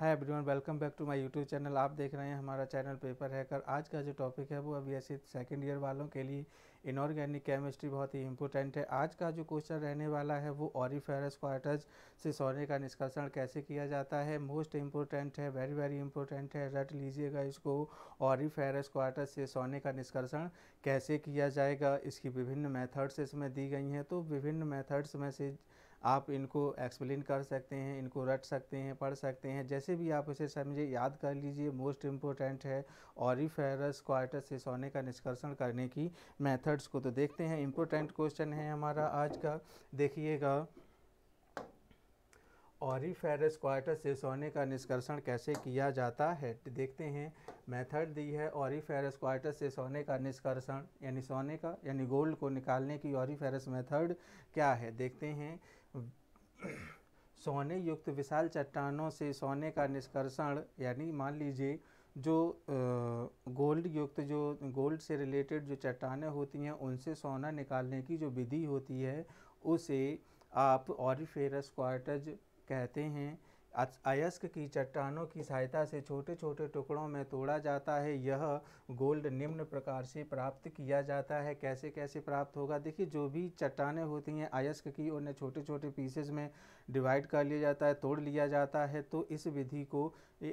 hi everyone welcome back to my YouTube channel आप देख रहे हैं हमारा चैनल पेपर हैकर आज का जो टॉपिक है वो अभी ऐसे सेकंड ईयर वालों के लिए इनऑर्गेनिक केमिस्ट्री बहुत ही इंपॉर्टेंट है आज का जो क्वेश्चन रहने वाला है वो ऑरिफेरस क्वार्टज से सोने का निष्कर्षण कैसे किया जाता है मोस्ट इंपॉर्टेंट है वेरी वेरी इंपॉर्टेंट है रट लीजिएगा इसको ऑरिफेरस क्वार्टर्स से सोने का निष्कर्षण कैसे किया जाएगा इसकी विभिन्न मैथड्स इसमें दी गई हैं तो विभिन्न मैथड्स में से आप इनको एक्सप्लेन कर सकते हैं इनको रट सकते हैं पढ़ सकते हैं जैसे भी आप इसे समझे याद कर लीजिए मोस्ट इम्पोर्टेंट है और फेरस क्वार्टर से सोने का निष्कर्षण करने की मेथड्स को तो देखते हैं इम्पोर्टेंट क्वेश्चन है हमारा आज का देखिएगा ऑरीफेरस क्वार्टर से सोने का निष्कर्षण कैसे किया जाता है देखते हैं मेथड दी है ऑरीफेरस क्वार्टर से सोने का निष्कर्षण यानी सोने का यानी गोल्ड को निकालने की ऑरीफेरस मेथड क्या है देखते हैं सोने युक्त विशाल चट्टानों से सोने का निष्कर्षण यानी मान लीजिए जो गोल्ड युक्त जो गोल्ड से रिलेटेड जो चट्टानें होती हैं उनसे सोना निकालने की जो विधि होती है उसे आप ऑरीफेरस क्वार्टज कहते हैं अयस्क की चट्टानों की सहायता से छोटे छोटे टुकड़ों में तोड़ा जाता है यह गोल्ड निम्न प्रकार से प्राप्त किया जाता है कैसे कैसे प्राप्त होगा देखिए जो भी चट्टानें होती हैं अयस्क की उन्हें छोटे छोटे पीसेज में डिवाइड कर लिया जाता है तोड़ लिया जाता है तो इस विधि को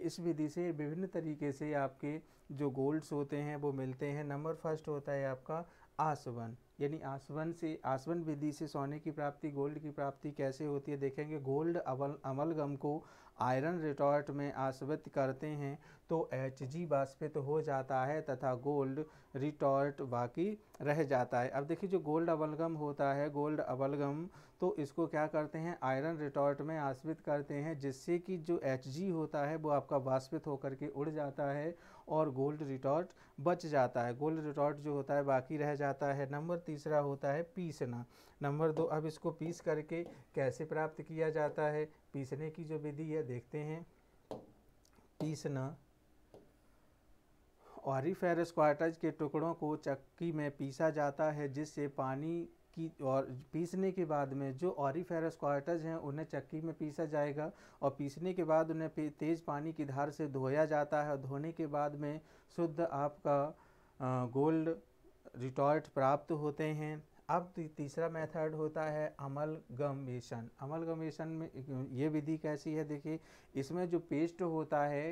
इस विधि से विभिन्न तरीके से आपके जो गोल्ड्स होते हैं वो मिलते हैं नंबर फर्स्ट होता है आपका आसवन यानी आसवन से आसवन विधि से सोने की प्राप्ति गोल्ड की प्राप्ति कैसे होती है देखेंगे गोल्ड अमल अमलगम को आयरन रिटॉर्ट में आसवित करते हैं तो एच जी बाष्पित हो जाता है तथा गोल्ड रिटॉर्ट बाकी रह जाता है अब देखिए जो गोल्ड अवलगम होता है गोल्ड अवलगम तो इसको क्या करते हैं आयरन रिटॉर्ट में आसवित करते हैं जिससे कि जो एच जी होता है वो आपका बाष्पित होकर के उड़ जाता है और गोल्ड रिटॉर्ट बच जाता है गोल्ड रिटॉर्ट जो होता है बाकी रह जाता है नंबर तीसरा होता है पीसना नंबर दो अब इसको पीस करके कैसे प्राप्त किया जाता है पीसने की जो विधि है देखते हैं पीसना ऑरीफेरस क्वार्टज के टुकड़ों को चक्की में पीसा जाता है जिससे पानी की और पीसने के बाद में जो ऑरीफेरस क्वार्टज हैं उन्हें चक्की में पीसा जाएगा और पीसने के बाद उन्हें तेज़ पानी की धार से धोया जाता है और धोने के बाद में शुद्ध आपका गोल्ड रिटॉर्ट प्राप्त होते हैं अब तीसरा मेथड होता है अमल अमल गमेशन में ये विधि कैसी है देखिए इसमें जो पेस्ट होता है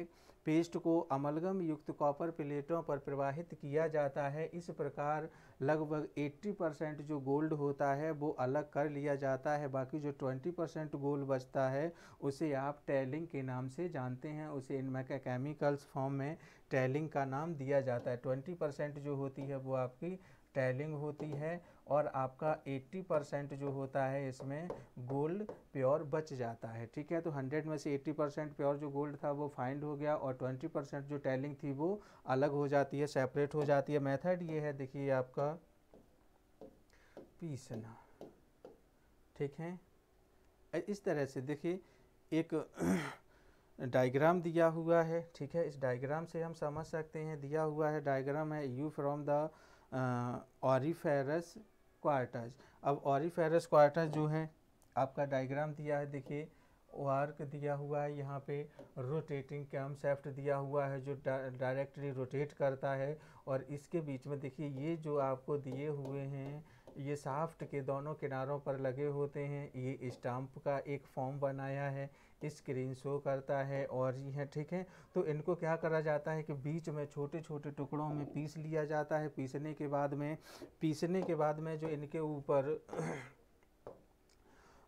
पेस्ट को अमलगम युक्त कॉपर प्लेटों पर प्रवाहित किया जाता है इस प्रकार लगभग 80 परसेंट जो गोल्ड होता है वो अलग कर लिया जाता है बाकी जो 20 परसेंट गोल्ड बचता है उसे आप टैलिंग के नाम से जानते हैं उसे इनमें केमिकल्स फॉर्म में टैलिंग का नाम दिया जाता है 20 परसेंट जो होती है वो आपकी टैलिंग होती है और आपका 80 परसेंट जो होता है इसमें गोल्ड प्योर बच जाता है ठीक है तो 100 में से 80 परसेंट प्योर जो गोल्ड था वो फाइंड हो गया और 20 परसेंट जो टैलिंग थी वो अलग हो जाती है सेपरेट हो जाती है मेथड ये है देखिए आपका पीसना ठीक है इस तरह से देखिए एक डायग्राम दिया हुआ है ठीक है इस डायग्राम से हम समझ सकते हैं दिया हुआ है डायग्राम है you from the auriferous quartz अब ऑरीफेरस क्वार्टज जो है आपका डायग्राम दिया है देखिए वार्क दिया हुआ है यहाँ पे रोटेटिंग सेफ्ट दिया हुआ है जो डायरेक्टली रोटेट करता है और इसके बीच में देखिए ये जो आपको दिए हुए हैं ये साफ्ट के दोनों किनारों पर लगे होते हैं ये स्टाम्प का एक फॉर्म बनाया है स्क्रीन शो करता है और यह हाँ, ठीक है तो इनको क्या करा जाता है कि बीच में छोटे छोटे टुकड़ों में पीस लिया जाता है पीसने के बाद में पीसने के बाद में जो इनके ऊपर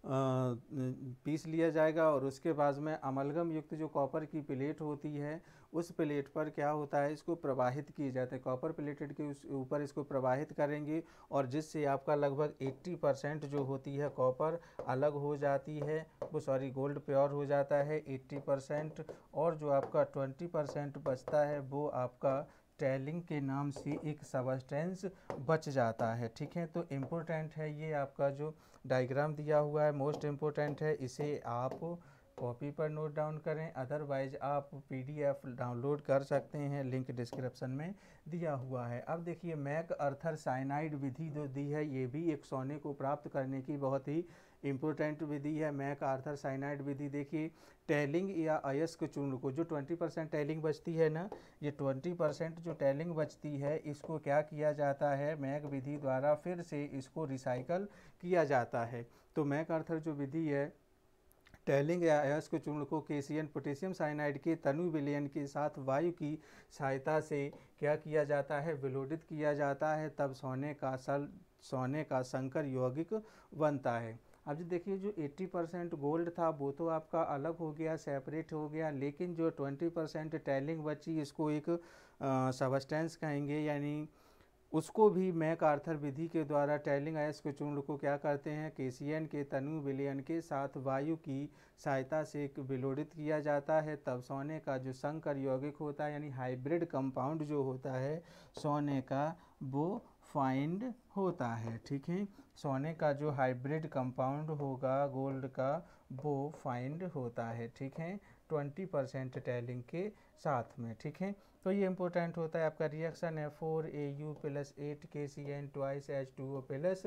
पीस लिया जाएगा और उसके बाद में अमलगम युक्त जो कॉपर की प्लेट होती है उस प्लेट पर क्या होता है इसको प्रवाहित किए जाते हैं कॉपर प्लेटेड के ऊपर इसको प्रवाहित करेंगे और जिससे आपका लगभग 80 परसेंट जो होती है कॉपर अलग हो जाती है वो सॉरी गोल्ड प्योर हो जाता है 80 परसेंट और जो आपका 20 परसेंट बचता है वो आपका टैलिंग के नाम से एक सबस्टेंस बच जाता है ठीक है तो इम्पोर्टेंट है ये आपका जो डायग्राम दिया हुआ है मोस्ट इम्पोर्टेंट है इसे आप कॉपी पर नोट डाउन करें अदरवाइज आप पीडीएफ डाउनलोड कर सकते हैं लिंक डिस्क्रिप्शन में दिया हुआ है अब देखिए मैक अर्थर साइनाइड विधि जो दी है ये भी एक सोने को प्राप्त करने की बहुत ही इम्पोर्टेंट विधि है मैक आर्थर साइनाइड विधि देखिए टैलिंग या अयस्क चूर्ण को जो 20 परसेंट टैलिंग बचती है ना ये 20 परसेंट जो टैलिंग बचती है इसको क्या किया जाता है मैक विधि द्वारा फिर से इसको रिसाइकल किया जाता है तो मैक आर्थर जो विधि है टैलिंग या अयस्क चूर्ण को केसियन पोटेशियम साइनाइड के तनु विलयन के साथ वायु की सहायता से क्या किया जाता है विलोडित किया जाता है तब सोने का सल सोने का संकर यौगिक बनता है अब जो देखिए जो 80 परसेंट गोल्ड था वो तो आपका अलग हो गया सेपरेट हो गया लेकिन जो 20 परसेंट टैलिंग बची इसको एक सबस्टेंस कहेंगे यानी उसको भी मैक आर्थर विधि के द्वारा टैलिंग आयस के चूर्ण को क्या करते हैं एन के तनु विलयन के साथ वायु की सहायता से विलोडित किया जाता है तब सोने का जो संकर यौगिक होता है यानी हाइब्रिड कंपाउंड जो होता है सोने का वो फाइंड होता है ठीक है सोने का जो हाइब्रिड कंपाउंड होगा गोल्ड का वो फाइंड होता है ठीक है ट्वेंटी परसेंट टैलिंग के साथ में ठीक है तो ये इंपॉर्टेंट होता है आपका रिएक्शन है four A U plus eight K C N twice H two O plus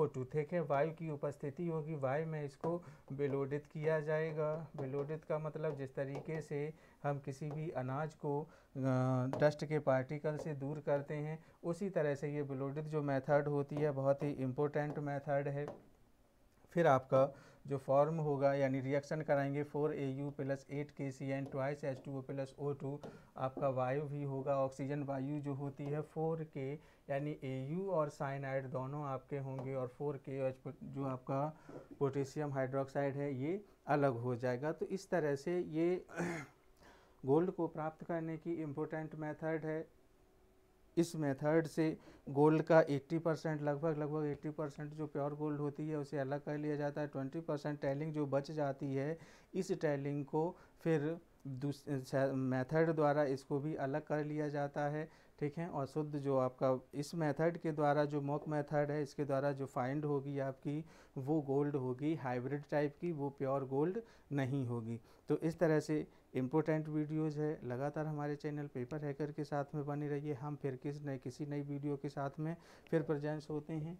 O two ठीक है वायु की उपस्थिति होगी वायु में इसको विलोडित किया जाएगा विलोडित का मतलब जिस तरीके से हम किसी भी अनाज को डस्ट के पार्टिकल से दूर करते हैं उसी तरह से ये विलोडित जो मेथड होती है बहुत ही इम्पोर्टेंट मेथड है फिर आपका जो फॉर्म होगा यानी रिएक्शन कराएंगे four A U plus eight K C N twice H two O plus O two आपका वायु भी होगा ऑक्सीजन वायु जो होती है फोर के यानी ए यू और साइनाइड दोनों आपके होंगे और फोर के जो आपका पोटेशियम हाइड्रोक्साइड है ये अलग हो जाएगा तो इस तरह से ये गोल्ड को प्राप्त करने की इम्पोर्टेंट मेथड है इस मेथड से गोल्ड का 80 परसेंट लगभग लगभग 80 परसेंट जो प्योर गोल्ड होती है उसे अलग कर लिया जाता है 20 परसेंट टैलिंग जो बच जाती है इस टैलिंग को फिर मेथड द्वारा इसको भी अलग कर लिया जाता है ठीक है और शुद्ध जो आपका इस मेथड के द्वारा जो मॉक मेथड है इसके द्वारा जो फाइंड होगी आपकी वो गोल्ड होगी हाइब्रिड टाइप की वो प्योर गोल्ड नहीं होगी तो इस तरह से इम्पोर्टेंट वीडियोज़ है लगातार हमारे चैनल पेपर हैकर के साथ में बने रहिए हम फिर किस नए किसी नई वीडियो के साथ में फिर प्रजेंस होते हैं